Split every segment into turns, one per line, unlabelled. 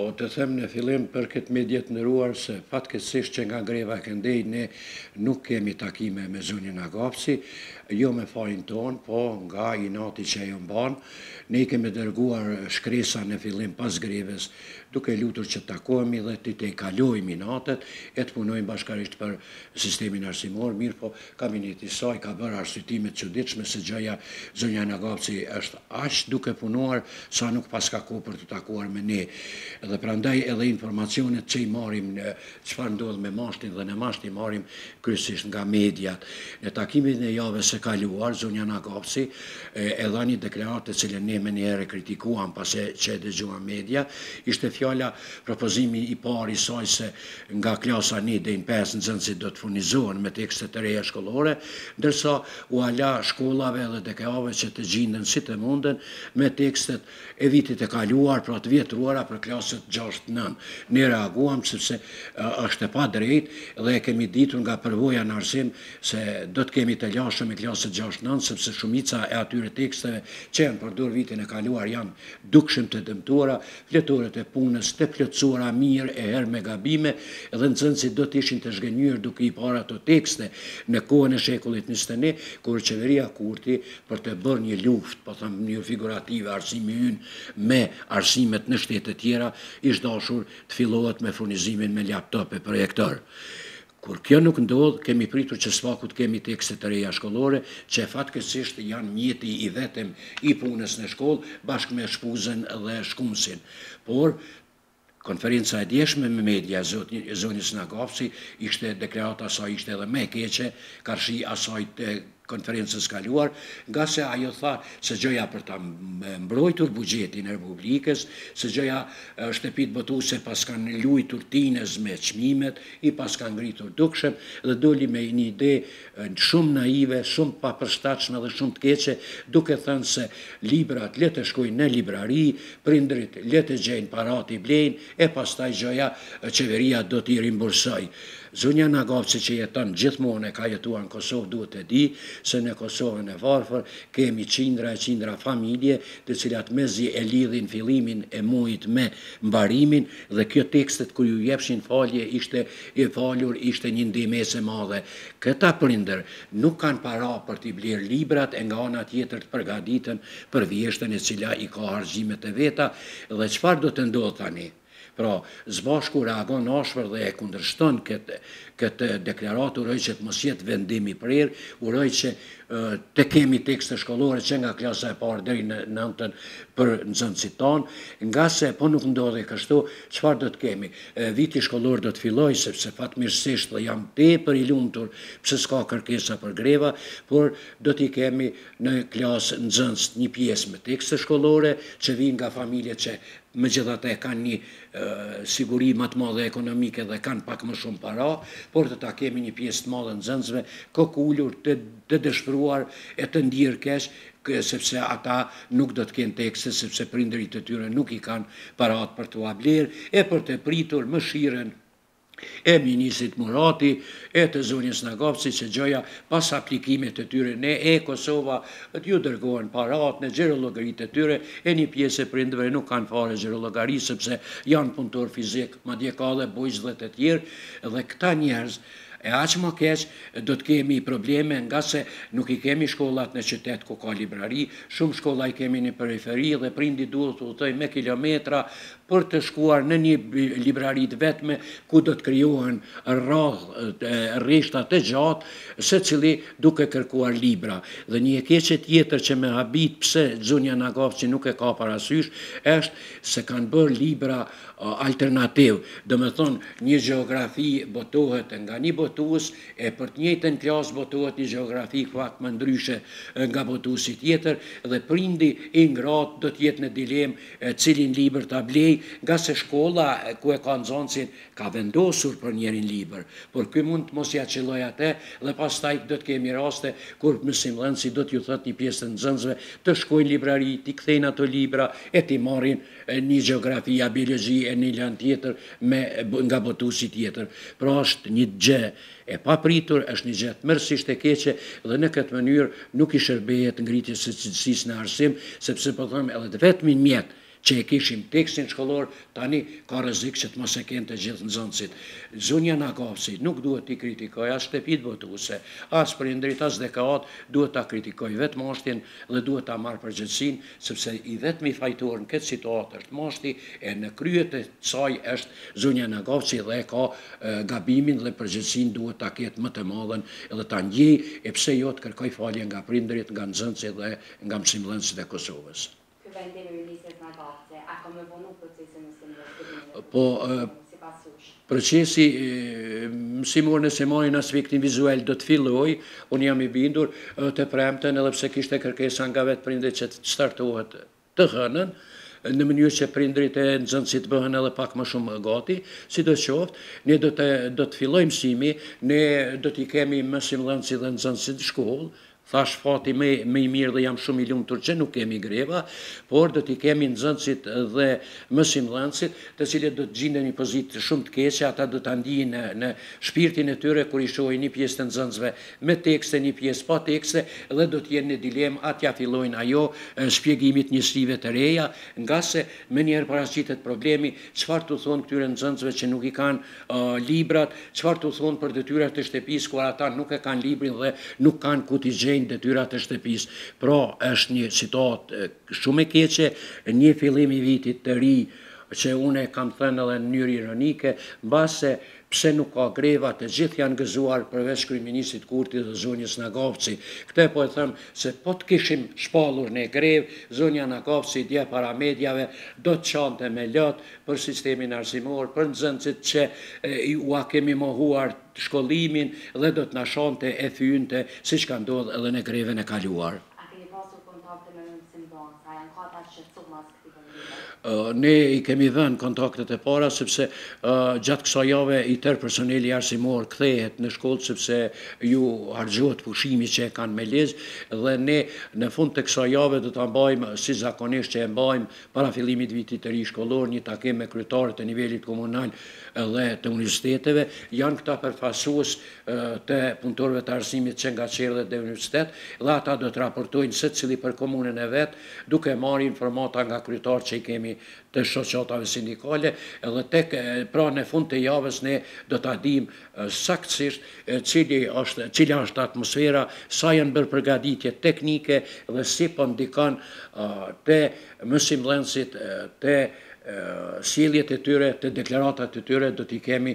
O të them në fillim për këtë medjet në ruar, se patë që nga greva këndej, ne nuk kemi takime me zunin agopsi, jo me fajn ton, po nga i nati që e jo mban, ne i kemi dërguar shkresa në fillim pas greves, duke lutur që takohemi dhe të te kalojmë i natet, e të punojmë bashkarisht për sistemin arsimor, mirë po kabineti saj ka bërë arsytimet që ditshme se gjëja zënja në gapësi është ashtë duke punuar, sa nuk pas ka për të takuar me ne. Dhe prandaj edhe informacionet që i marim, në, që farë ndodhë me mashtin dhe në mashtin marim kërësisht nga mediat. Në takimin e jave se kaluar, zonja Nakopsi, edhe një dekreat të cilën ne me njëre kritikuam pas e që e dëgjua media, ishte fjalla propozimi i pari saj se nga klasa një dhe në pesë në zënë si do të funizuan me tekste të reja shkollore, ndërsa u ala shkollave dhe dekreave që të gjindën si të munden me tekstet e vitit e kaluar pra të vjetruara për klasët 6-9. Ne reaguam sepse është e pa drejt dhe kemi ditur nga përvoja në arsim se do të kemi të lashëm e ose 6-9, sepse shumica e atyre teksteve që janë përdur vitin e kaluar janë dukshim të dëmtuara, fletoret e punës të pletsuara mirë e herë me gabime, edhe në cënë si do të ishin të zhgënyrë duke i para të tekste në kohën e shekullit një stëne, kur qeveria kurti për të bërë një luft, po thëmë një figurative arsimi unë me arsimet në shtetet tjera, ishtë dashur të fillohet me furnizimin me laptop e projektorë. Kur kjo nuk ndodhë, kemi pritur që svakut kemi tekste të reja shkollore, që fatkesisht janë mjeti i vetem i punës në shkollë, bashkë me shpuzën dhe shkumësin. Por, konferenca e djeshme me media zonis në Gafsi, ishte dekreata sa ishte edhe me keqe, karshi asaj të konferences kaluar, nga se ajo tha se gjëja për ta mbrojtur bugjetin e Republikës, se gjëja shtepit bëtu se pas kanë lujtur tines me qmimet, i pas kanë ngritur dukshem, dhe doli me një ide shumë naive, shumë papërstachme dhe shumë të keqe, duke thënë se librat letë shkojnë në librari, prindrit letë gjenë parati blenë, e pas taj gjëja qeveria do t'i rimbursoj. Zunja Nagovci që jeton gjithmonë e ka jetua në Kosovë duhet e di se në Kosovë në varfër kemi cindra e cindra familje të cilat me zi e lidhin filimin e mujt me mbarimin dhe kjo tekstet kër ju jepshin falje ishte e faljur ishte një ndimese madhe. Këta përinder nuk kanë para për t'i blirë librat e nga ona tjetër të përgaditën për vjeshtën e cila i ka argjimet e veta dhe qëfar do të ndodhë tani? Pra, zbashku reagon ashpër dhe e kundrështën këtë deklaratë, uroj që të mos jetë vendimi për erë, uroj që të kemi tekste shkollore që nga klasa e parë dhe i në nëntën për në zëndësit tonë, nga se po nuk ndodhe kështu, qëfar do të kemi? Viti shkollore do të filloj, sepse fatë mirësisht dhe jam te për i lumëtur, pëse s'ka kërkesa për greva, por do t'i kemi në klasë në zëndës një pjesë me tekste shkollore, që vinë nga familje që me të e kanë një sigurim të madhe ekonomike dhe kanë pak më shumë para, por të ta kemi një pjesë të madhe në zëndësve, kë të dëshpru e të ndirë kesh, sepse ata nuk do të kënë tekste, sepse prinderit të tyre nuk i kanë parat për të ablerë, e për të pritur më shiren e Ministrit Murati, e të zonjës Nagopsi, që gjoja pas aplikimet të tyre ne e Kosova, të ju dërgojnë parat në gjerologarit të tyre, e një pjesë e prindëve nuk kanë fare gjerologari, sepse janë punëtor fizik, madje ka dhe bojzë dhe të tjerë, dhe këta njerëzë, e aqë më keqë do të kemi probleme nga se nuk i kemi shkollat në qytet ku ka librari, shumë shkolla i kemi një periferi dhe prindi duhet të utoj me kilometra për të shkuar në një librarit vetme ku do të kryohen rrështat e gjatë se cili duke kërkuar libra. Dhe një keqe tjetër që me habit pse Gjunja Nagov që nuk e ka parasysh, eshtë se kanë bërë libra alternativ. Dhe me thonë një geografi botohet nga një botus e për të njëtë në klas botohet një geografi fakt më ndryshe nga botusit tjetër dhe prindi ngratë do tjetë në dilem cilin liber të ablejë nga se shkolla ku e ka zonësin ka vendosur për njerin liber, por këj mund të mos ja qëlloj atë, dhe pas taj këtë të kemi raste, kur mësim lënësi do t'ju thotë një pjesë të nëzënzve, të shkojnë librari, t'i kthejnë ato libra, e t'i marin një geografia, biologi e një lënë tjetër nga botusi tjetër. Pra është një gjë e papritur, është një gjëtë mërësisht e keqe, dhe në këtë mënyrë nuk i shërbejet ngritjes e cilësis në arsim, sepse po thëmë edhe të vetëmin mjetë që e kishim tekstin shkollor, tani ka rëzik që të mos e kënë të gjithë në zëndësit. Zunja në nuk duhet t'i kritikoj, asë të pitë botu se, asë për indrit, asë dhe duhet t'a kritikoj vetë moshtin dhe duhet t'a marë për gjithësin, i vetë mi fajtuar në këtë situatë është moshti, e në kryet e caj është zunja në dhe ka gabimin dhe për gjithësin duhet t'a ketë më të madhen dhe t'a një, e pse jo t'kërkoj falje nga për nga në zëndësit dhe nga mësimlënësit e Kosovës. Këtë Po, procesi mësimore nëse mori në aspektin vizuel do të filloj, unë jam i bindur të premten, edhe pse kishte kërkesa nga vetë prindri që të startohet të hënën, në mënyrë që prindrit e nëzënësit bëhen edhe pak më shumë gati, si do qoftë, ne do të filloj mësimi, ne do t'i kemi mësim lënësit dhe nëzënësit shkollë, thash fati me, i mirë dhe jam shumë i lumë tërqe, që nuk kemi greva, por dhe t'i kemi nëzënësit dhe mësim dhënësit, të cilë dhe të gjindë një pozitë shumë të keqe, ata dhe të ndijin në, në shpirtin e tyre, kur i shohi një pjesë të nëzënësve me tekste, një pjesë pa tekste, dhe dhe jenë në dilemë, atja fillojnë ajo në shpjegimit një slive të reja, nga se me njerë parasitet problemi, qëfar të thonë këtyre nëzënësve që nuk i kanë librat, të thonë për kur ata nuk e kanë librin dhe nuk kanë gjenë të tyra të shtepis. Pra, është një citat shumë e keqe, një fillim i vitit të ri, që une kam thënë edhe në njëri rënike, në base pse nuk ka greva të gjithë janë gëzuar përveç kryeministit Kurti dhe zonjës Nagovci. Këte po e them se po të kishim shpallur në grev, zonja Nagovci dhe para mediave do të qante me lot për sistemin arsimor, për nxënësit që u a kemi mohuar shkollimin dhe do të na shonte e si siç ka ndodhur edhe në grevën e kaluar. A keni pasur kontakte me nxënësin tonë? A janë kata që tumat ne i kemi dhenë kontaktet e para, sepse gjatë kësa jave i tërë personeli arsimor këthehet në shkollë, sepse ju argjohet pushimi që e kanë me lezë, dhe ne në fund të kësa jave dhe të mbajmë, si zakonisht që e mbajmë, para filimit vitit të ri shkollor, një takim me krytarët e nivellit komunal dhe të universiteteve, janë këta përfasuës të punëtorve të arsimit që nga qërë dhe dhe universitet, dhe ata dhe të raportojnë se cili për komunën e vetë, duke marri informata nga krytarë që i kemi të shoqatave sindikale, edhe tek pra në fund të javës ne do të adim saktësisht cili ashtë atmosfera, sa janë bërë përgaditje teknike dhe si pëndikan po të mësimlenësit të shoqatave siljet e tyre, të deklaratat e tyre, do t'i kemi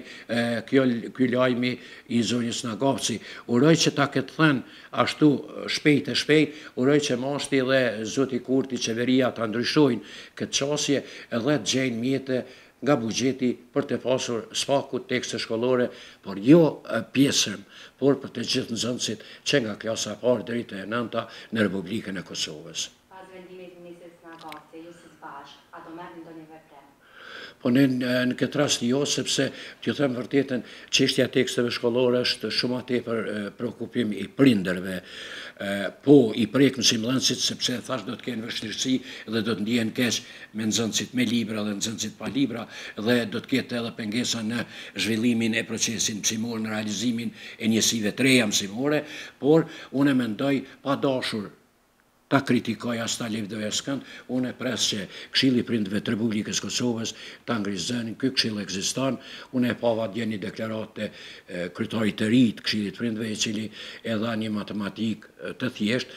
kjo lajmi i zonjës në Gopsi. Uroj që ta këtë thënë, ashtu shpejt e shpejt, uroj që mashti dhe zoti kurti qeveria të ndryshojnë këtë qasje edhe të gjenë mjetë nga bugjeti për të pasur spaku tekste shkollore, por jo pjesëm, por për të gjithë në zëndësit që nga klasa parë dritë e nënta në Republikën e Kosovës. Pas vendimit, Ministrës në po në në këtë rast jo, sepse të thëmë vërtetën, qështja teksteve shkollore është shumë atë e për prokupim i prinderve, po i prek në simlënësit, sepse thash do të kenë vështërësi dhe do të ndjenë kesh me nëzënësit me libra dhe nëzënësit pa libra dhe do të kete edhe pengesa në zhvillimin e procesin mësimor, në realizimin e njësive treja mësimore, por unë e mendoj pa dashur ta kritikoj asta Levdoveskan, unë e presë që kshili prindëve të Republikës Kosovës, ta ngrizën, këj kshilë eksistan, unë e pava dje një deklarate krytoj të rritë kshilit prindve e cili edha një matematik të thjesht,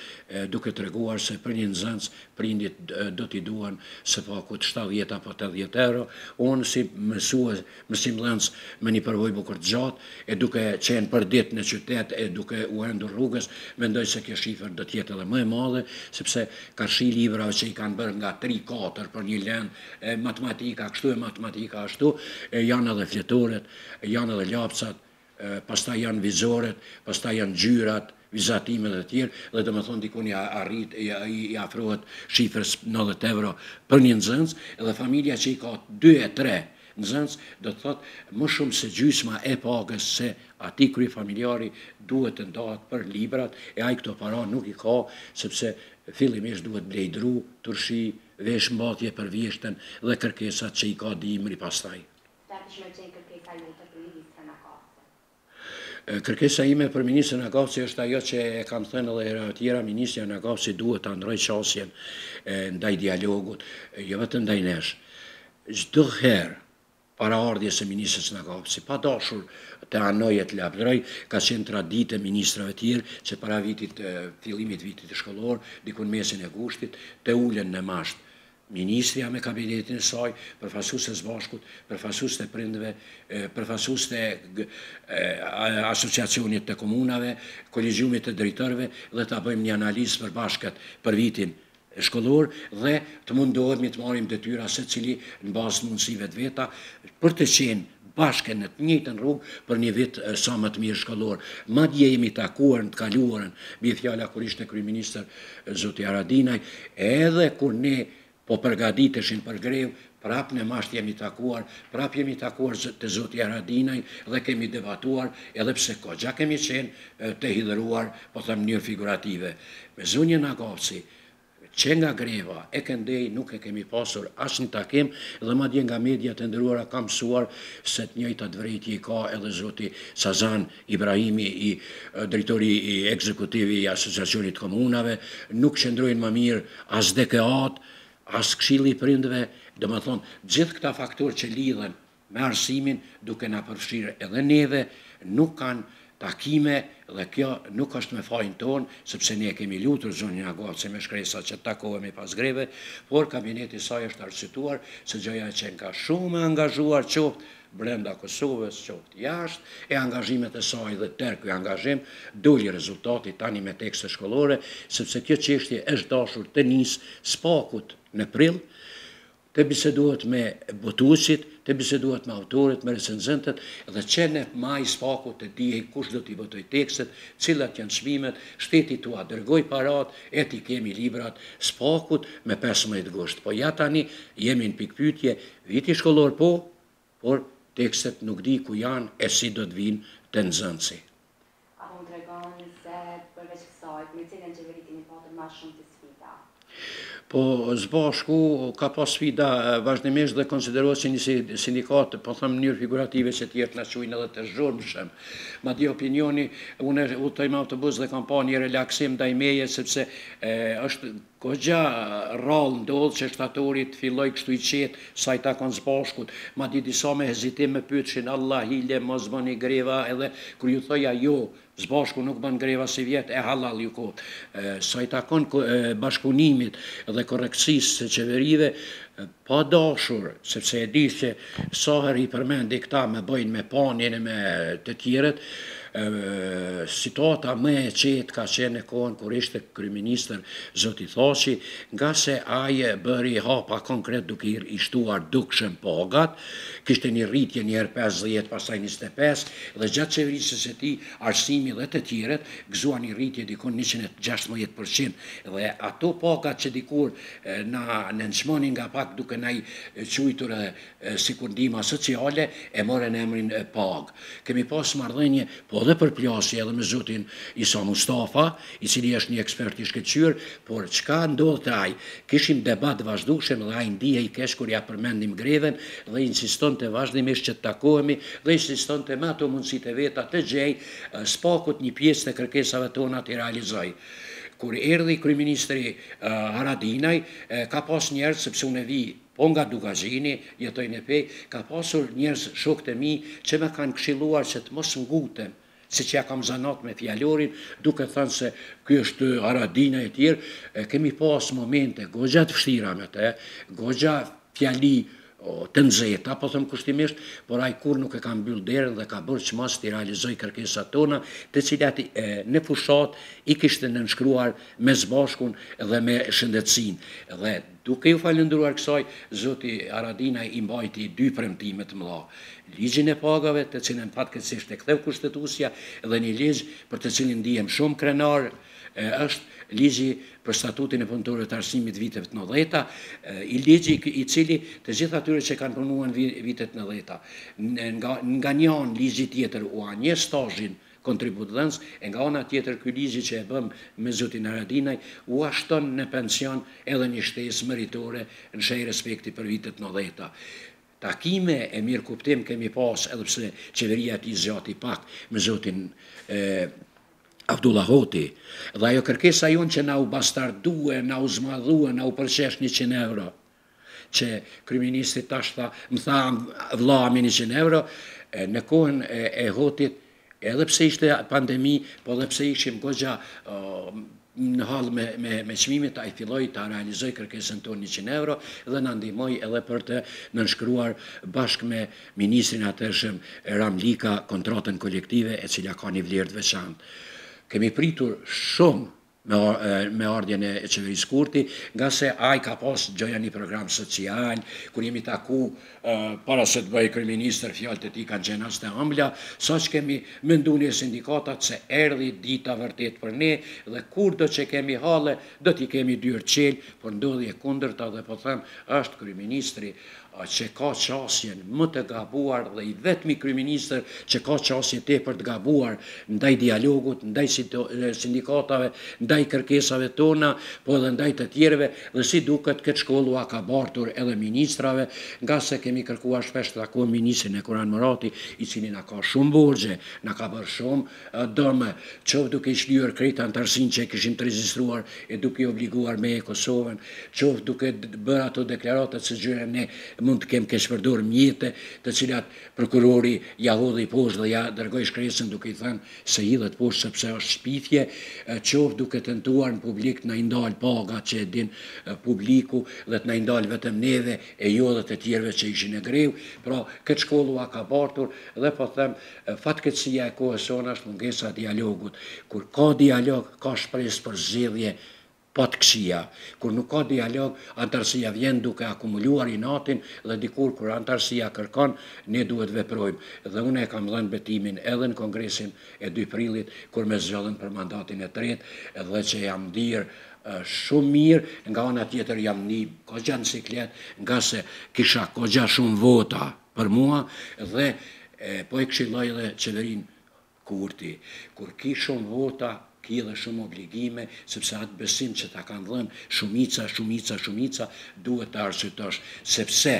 duke të reguar se për një nëzëncë prindit do t'i duan se pa këtë 70 apo 80 euro, unë si mësua, mësim lëncë me një përvoj bukur të gjatë, e duke qenë për dit në qytet, e duke u endur rrugës, mendoj se kje shifër do t'jetë edhe më e madhe, sepse ka shi libra që i kanë bërë nga 3-4 për një lënd, matematika, kështu e matematika ashtu, janë edhe fletoret, janë edhe lapsat, pasta janë vizoret, pasta janë gjyrat, vizatimet dhe tjirë, dhe të më thonë dikun i arrit, i afrohet shifrës 90 euro për një nëzëndës, edhe familja që i ka 2 e 3, zëndës, dhe të thotë më shumë se gjysma e pagës se ati kry familjari duhet të ndatë për librat, e ajë këto para nuk i ka, sepse fillimisht duhet blejdru, tërshi, vesh mbatje për vjeshtën dhe kërkesat që i ka dimri pastaj. Kërkesa ime për Ministrë në është ajo që e kam thënë dhe e tjera Ministrë në Kavci duhet të androj qasjen ndaj dialogut, jo vetë ndaj nesh. Gjdo herë para ardhjes e ministrës në kapësi. Pa dashur të anoj e të lapdroj, ka qenë tradit e Ministrëve tjerë, që para vitit, filimit vitit shkollor, dikun mesin e gushtit, të ullën në masht ministria me kabinetin e saj, përfasus të zbashkut, përfasus të prindve, përfasus të asociacionit të komunave, kolizjumit të dritërve dhe të bëjmë një analizë për bashkët për vitin 2020, shkollor dhe të mundohemi të marim të tyra se cili në basë mundësive të veta për të qenë bashke në të njëtë në rrugë për një vitë sa më të mirë shkollor. Ma dje jemi takuar në të kaluar në bithjala kur ishte kryministër Zotja Radinaj, edhe kur ne po përgaditëshin për grevë, prap në mashtë jemi takuar, prap jemi takuar të Zotja Radinaj dhe kemi debatuar edhe pse ko. Gja kemi qenë të hidëruar, po thëmë njërë figurative. Me zunjë në që nga greva e këndej nuk e kemi pasur asë në takim dhe ma dje nga media të ndëruara kam suar se të njëjtë atë vrejti i ka edhe zoti Sazan Ibrahimi i dritori i ekzekutivi i asociacionit komunave nuk qëndrojnë më mirë as dekeat, as kshili prindve dhe më thonë gjithë këta faktorë që lidhen me arsimin duke nga përfshirë edhe neve nuk kanë takime dhe kjo nuk është me fajnë tonë, sëpse ne kemi lutur zonë një agotë se me shkresa që takohemi pas greve, por kabineti saj është arsituar se gjëja e qenë ka shumë e angazhuar qoftë brenda Kosovës, qoftë jashtë, e angazhimet e saj dhe tërë angazhim, dulli rezultati tani me tekste shkollore, sëpse kjo qështje është dashur të njësë spakut në prill, të biseduat me botusit, të biseduat me autorit, me recenzentet, dhe qene i spaku të dihe kush do t'i bëtoj tekstet, cilat janë shmimet, shteti tua dërgoj parat, e ti kemi librat spakut me 15 gusht. Po ja tani, jemi në pikpytje, viti shkollor po, por tekstet nuk di ku janë e si do t'vinë të nëzënësi. A po të regonë se përveç kësajt, me cilën që veritin i patër ma shumë të po zbashku ka pas sfida vazhdimisht dhe konsiderohet si një sindikatë, po thëmë njërë figurative që tjertë në qujnë edhe të zhurmëshem. Ma di opinioni, une u të ima autobus dhe kam pa një relaksim da i meje, sepse është kogja rallë ndodhë që shtatorit filloj kështu i qetë sa i takon zbashkut. Ma di disa me hezitim me pyqin, Allah, hile, mos bëni greva, edhe kër ju thëja jo, zbashku nuk bën greva si vjet, e halal ju kohë. Sa i takon bashkunimit dhe koreksis të qeverive, pa dashur, sepse e di se sahër i përmendi këta me bëjnë me panin e me të tjiret, situata më e qetë ka qenë e kohën kur ishte kryministër Zoti Thoshi, nga se aje bëri hapa konkret duke i shtuar dukshën pogat, kishte një rritje njerë 50, pasaj 25, dhe gjatë qeverisës e ti, arsimi dhe të tjiret, gëzua një rritje dikon 116%, dhe ato pogat që dikur në nënçmoni nga pak duke i qujtur si kundima sociale, e more në emrin pog. Kemi pas mardhenje, po edhe për edhe me zotin Isa Mustafa, i cili është një ekspert i shkëqyrë, por qka ndodhë të ajë, kishim debat vazhdushem dhe ajë ndihë i kesh kur ja përmendim greven dhe insiston të vazhdimisht që të takohemi dhe insiston të matë o mundësit e veta të gjej eh, spakut një pjesë të kërkesave tona të realizaj. Kur erdi kryministri eh, Haradinaj, eh, ka pas njerët sepse unë e vi po nga dugazini, jetoj në pej, ka pasur njërës shok të mi që me kanë kshiluar që të mos ngutem, se që ja kam zanat me fjallorin, duke thënë se kjo është aradina e tjirë, kemi pas momente, gogja të fështira me te, gogja fjalli, o, të nxeta, apo thëmë kushtimisht, por ajë kur nuk e ka mbyllë derën dhe ka bërë që mas të i realizoj kërkesat tona, të cilat në fushat i kishtë në nënshkruar me zbashkun dhe me shëndetsin. Dhe duke ju falëndruar kësaj, zoti Aradina i mbajti dy premtimet mëla. Ligjin e pagave, të cilën patë këtësisht e këthev kushtetusja, dhe një ligjë për të cilin ndihem shumë krenar, është ligji për statutin e punëtorëve të arsimit vitet në dheta, i ligji i cili të gjithë atyre që kanë punuan vitet në dheta. Nga një anë ligji tjetër u anje stajin kontributë e nga ona tjetër këj ligji që e bëmë me zutin Aradinaj, u ashton në pension edhe një shtesë mëritore në shëj respekti për vitet në dheta. Takime e mirë kuptim kemi pas edhe pse qeveria ti zjati pak me zotin Abdullahoti, dhe ajo kërkesa jonë që na u bastardue, na u zmadhue, na u përqesh një euro, që kryministit tash tha, më tha, vlami një euro, në kohën e hotit, edhe pse ishte pandemi, po edhe pse ishim kogja në halë me qmimit, a i filloj të realizoj kërkesën të një euro, dhe në ndimoj edhe për të nënshkruar bashkë me ministrin atërshëm Ram Lika, kontratën kolektive e cila ka një vlirë veçantë kemi pritur shumë me ardjen e qeverisë kurti, nga se aj ka pas gjëja një program social, kër jemi taku para se të bëjë kërministër, fjallët e ti kanë gjenas të ambla, sa që kemi mëndu një sindikatat se erdi dita vërtet për ne, dhe kur do që kemi hale, do t'i kemi dyrë qelë, për ndodhje kundërta dhe po thëmë, është kërministëri, që ka qasjen më të gabuar dhe i vetëmi kryministër që ka qasjen të e për të gabuar ndaj dialogut, ndaj sindikatave, ndaj kërkesave tona, po edhe ndaj të tjereve, dhe si duket këtë shkollu a ka bartur edhe ministrave, nga se kemi kërkuar shpesht të akon ministrin e Kuran Morati, i cini nga ka shumë borgje, nga ka bërë shumë dëme, që duke i shlyur krejta në tërsin që e këshim të rezistruar e duke i obliguar me e Kosovën, që duke bërë ato deklaratët së gjyre në mund të kemë kesh përdur të cilat prokurori ja hodhe i poshë dhe ja dërgoj shkresën duke i thënë se i dhe të poshë sepse është shpithje qovë duke të nduar në publik të nëjndalë paga që e din publiku dhe të nëjndalë vetëm neve e jo dhe të tjerve që ishin e grevë. Pra, këtë shkollu a ka bartur dhe po thëmë fatë këtë sija e kohësona shë mungesa dialogut. Kur ka dialog, ka shpresë për zhidhje pa po të këshia. Kur nuk ka dialog, antarësia vjen duke akumuluar i natin dhe dikur kur antarësia kërkon, ne duhet veprojmë. Dhe une e kam dhenë betimin edhe në kongresin e 2 prilit, kur me zgjodhën për mandatin e tretë, dhe që jam dirë shumë mirë, nga ona tjetër jam një kogja në ciklet, nga se kisha kogja shumë vota për mua, dhe po e këshiloj dhe qeverin kurti. Kur ki shumë vota, i dhe shumë obligime, sepse atë besim që ta kanë dhënë shumica, shumica, shumica, duhet të arsytosh, sepse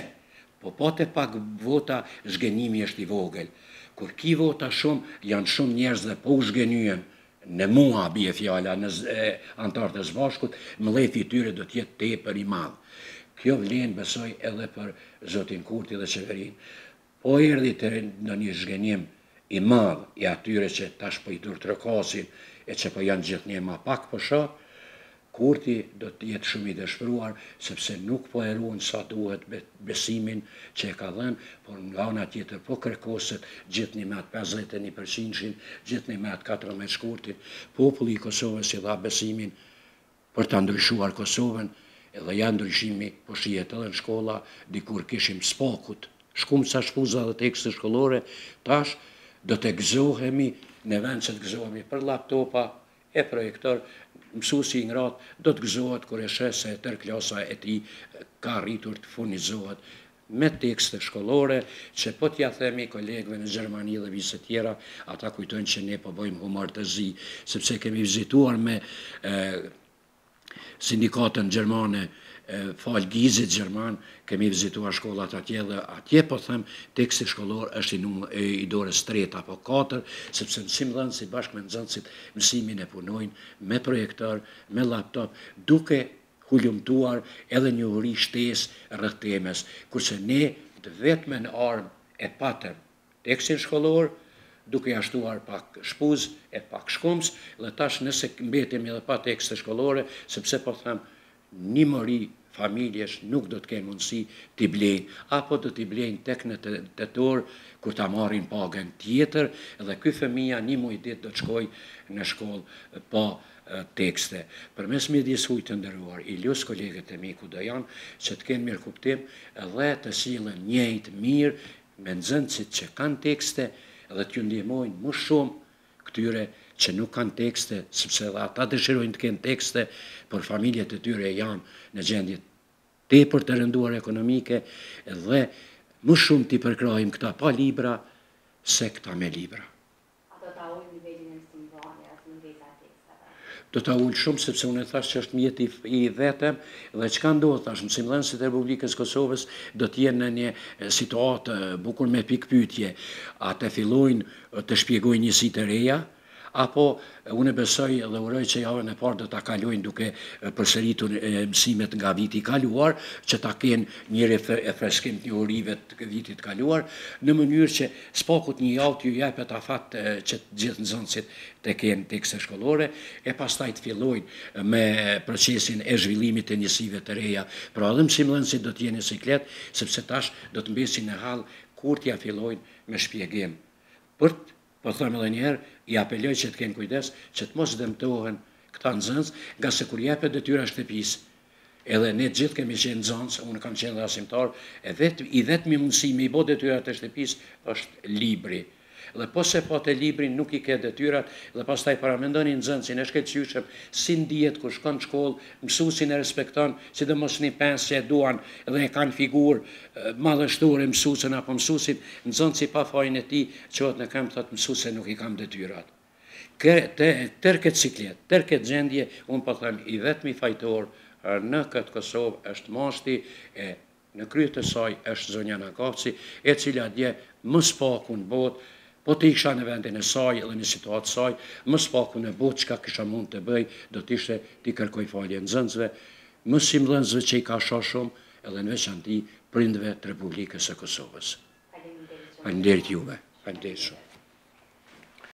po, po të pak vota zhgenimi është i vogël. Kur ki vota shumë, janë shumë njerës dhe po u zhgenyën, në mua bje fjala, në antarët e zbashkut, më lefi tyre do tjetë te për i madhë. Kjo vlenë besoj edhe për Zotin Kurti dhe Qeverin. Po erdi të në një zhgenim i madhë i atyre që tash për i dur të rëkosin, e që për po janë gjithë një ma pak për po shë, kurti do të jetë shumë i dëshpëruar, sepse nuk po eruën sa duhet besimin që e ka dhenë, por nga ona tjetër po kërkoset gjithë një matë 51%, gjithë një matë 14 kurti, populli i Kosovës i dha besimin për të ndryshuar Kosovën, edhe janë ndryshimi po shijet edhe në shkolla, dikur kishim spokut, shkumë sa shpuzat dhe tekstë shkollore, tash do të gëzohemi në vend që të gëzohemi për laptopa e projektor, mësusi i ngratë do të gëzohet kër e shë se tërë klasa e ti ka rritur të funizohet me tekste shkollore, që po t'ja themi kolegve në Gjermani dhe visë tjera, ata kujtojnë që ne po bojmë humor të zi, sepse kemi vizituar me sindikatën Gjermane, falë gizit gjerman, kemi vizitua shkollat atje dhe atje, po thëmë, teksti shkollor është i dorës tret apo katër, sepse mësim si bashkë me nëzënësit mësimin e punojnë me projektor, me laptop, duke hullumtuar edhe një uri shtes rëhtemes, kurse ne të vetme në armë e patëm teksin shkollor, duke jashtuar pak shpuz e pak shkoms, dhe tash nëse mbetim edhe pa tekste shkollore, sepse po thëmë, një mori familjesh nuk do të kenë mundësi të i apo do të blejnë tek në të tëtorë, kur t'a marrin pagën tjetër, edhe këj fëmija një ditë do të shkoj në shkollë pa po, tekste. Për mes me disuj të ndërruar, i ljusë kolegët e mi ku do janë, që të kenë mirë kuptim, edhe të silën njëjt mirë, me nëzëndësit që kanë tekste, edhe të ndihmojnë më shumë këtyre tekste që nuk kanë tekste, sepse dhe ata dëshirojnë të kënë tekste, por familjet e tyre janë në gjendjet te për të rënduar ekonomike, dhe më shumë t'i përkrajim këta pa libra, se këta me libra. Do t'a ullë shumë, sepse unë e thash që është mjeti i vetëm, dhe që ka ndohë, thash, mësim dhe nësit e Republikës Kosovës, do t'jenë në një situatë bukur me pikpytje, a të fillojnë të shpjegojnë njësit të reja, apo unë besoj dhe uroj që javën e parë dhe ta kalojnë duke përseritun e mësimet nga viti kaluar, që ta kenë njëre e freskim të një orive të vitit kaluar, në mënyrë që spakut një javë të ju jaj për ta fatë që gjithë në zëndësit të kenë të shkollore, e pas taj të fillojnë me procesin e zhvillimit të njësive të reja, pra dhe mësim lëndësit dhe të jenë siklet, sepse tash dhe të mbesin në halë kur fillojnë me shpjegim. Për të, po thëmë njerë, i apeloj që të kenë kujdes, që të mos dëmtohen këta në nga se kur jepe dhe tyra shtepis, edhe ne gjithë kemi qenë në unë kam qenë dhe asimtar, i vetë mi mundësi me i bo dhe tyra të shtepis, është libri dhe po se po të librin nuk i ke detyrat, dhe pas taj paramendoni në zëndë, si në shkecjushëm, si në djetë, ku shkon shkollë, mësu si në respekton, si dhe mos një pensë që e duan dhe e kanë figurë madhështurë e apo mësusin, në zëndë si pa fajnë e ti, që atë në kam të të mësu se nuk i kam detyrat. Tërë këtë ciklet, tërë këtë gjendje, unë po thëmë i vetëmi fajtor në këtë Kosovë është mashti e në krytë saj është zonja e cila dje botë, Po të isha në vendin e saj edhe në situatë saj, më spaku në botë që ka kisha mund të bëj, do të ishte të i kërkoj falje në zëndzve, më simë dëndzve që i ka shohë shumë edhe në veç anti prindve të Republikës e Kosovës. Falem dhe të juve, falem dhe shumë.